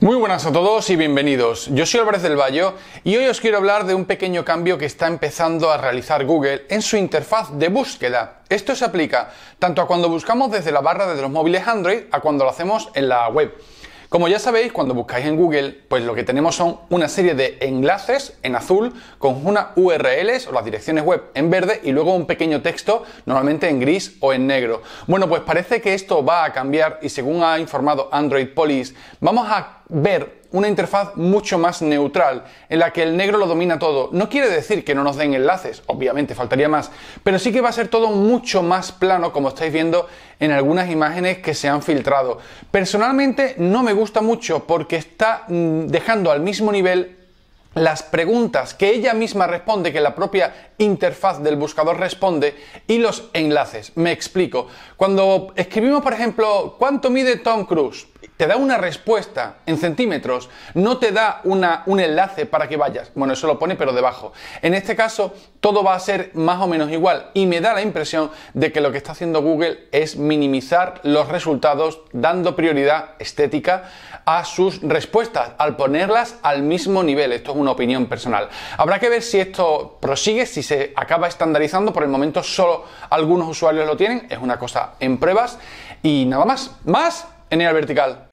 Muy buenas a todos y bienvenidos. Yo soy Álvarez del Valle y hoy os quiero hablar de un pequeño cambio que está empezando a realizar Google en su interfaz de búsqueda. Esto se aplica tanto a cuando buscamos desde la barra de los móviles Android a cuando lo hacemos en la web. Como ya sabéis, cuando buscáis en Google, pues lo que tenemos son una serie de enlaces en azul con una URLs o las direcciones web en verde y luego un pequeño texto normalmente en gris o en negro. Bueno, pues parece que esto va a cambiar y según ha informado Android Police, vamos a ver una interfaz mucho más neutral, en la que el negro lo domina todo. No quiere decir que no nos den enlaces, obviamente faltaría más, pero sí que va a ser todo mucho más plano, como estáis viendo en algunas imágenes que se han filtrado. Personalmente no me gusta mucho porque está mm, dejando al mismo nivel las preguntas que ella misma responde, que la propia interfaz del buscador responde, y los enlaces. Me explico. Cuando escribimos, por ejemplo, ¿cuánto mide Tom Cruise? Te da una respuesta en centímetros, no te da una, un enlace para que vayas. Bueno, eso lo pone pero debajo. En este caso, todo va a ser más o menos igual y me da la impresión de que lo que está haciendo Google es minimizar los resultados dando prioridad estética a sus respuestas, al ponerlas al mismo nivel. Esto es opinión personal. Habrá que ver si esto prosigue, si se acaba estandarizando. Por el momento solo algunos usuarios lo tienen, es una cosa en pruebas. Y nada más, más en el vertical.